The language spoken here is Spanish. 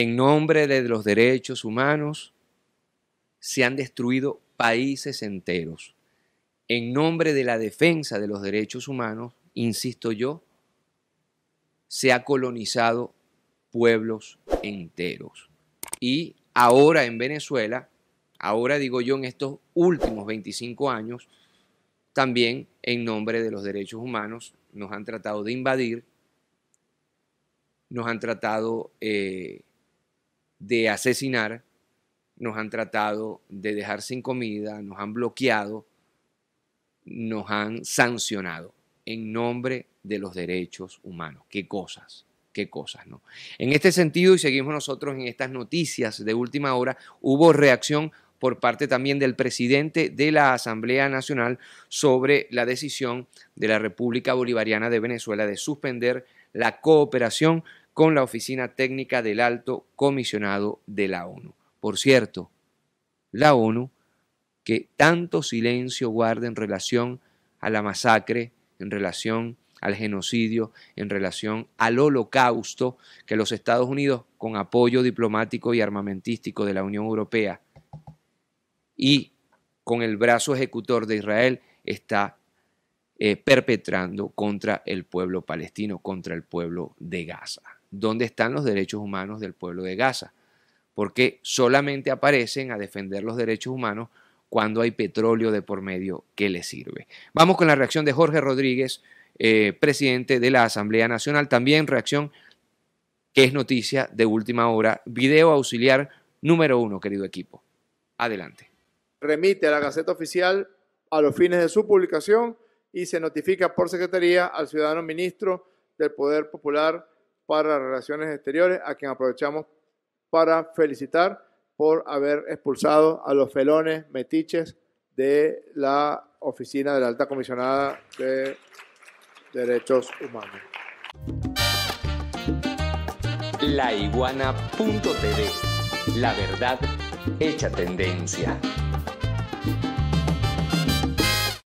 en nombre de los derechos humanos, se han destruido países enteros. En nombre de la defensa de los derechos humanos, insisto yo, se ha colonizado pueblos enteros. Y ahora en Venezuela, ahora digo yo en estos últimos 25 años, también en nombre de los derechos humanos nos han tratado de invadir, nos han tratado eh, de asesinar, nos han tratado de dejar sin comida, nos han bloqueado, nos han sancionado en nombre de los derechos humanos. Qué cosas, qué cosas, ¿no? En este sentido, y seguimos nosotros en estas noticias de última hora, hubo reacción por parte también del presidente de la Asamblea Nacional sobre la decisión de la República Bolivariana de Venezuela de suspender la cooperación con la Oficina Técnica del Alto Comisionado de la ONU. Por cierto, la ONU, que tanto silencio guarda en relación a la masacre, en relación al genocidio, en relación al holocausto que los Estados Unidos, con apoyo diplomático y armamentístico de la Unión Europea y con el brazo ejecutor de Israel, está eh, perpetrando contra el pueblo palestino, contra el pueblo de Gaza dónde están los derechos humanos del pueblo de Gaza, porque solamente aparecen a defender los derechos humanos cuando hay petróleo de por medio que les sirve. Vamos con la reacción de Jorge Rodríguez, eh, presidente de la Asamblea Nacional, también reacción que es noticia de última hora, video auxiliar número uno, querido equipo. Adelante. Remite a la Gaceta Oficial a los fines de su publicación y se notifica por secretaría al ciudadano ministro del Poder Popular para Relaciones Exteriores, a quien aprovechamos para felicitar por haber expulsado a los felones metiches de la oficina de la alta comisionada de derechos humanos. La la verdad hecha tendencia.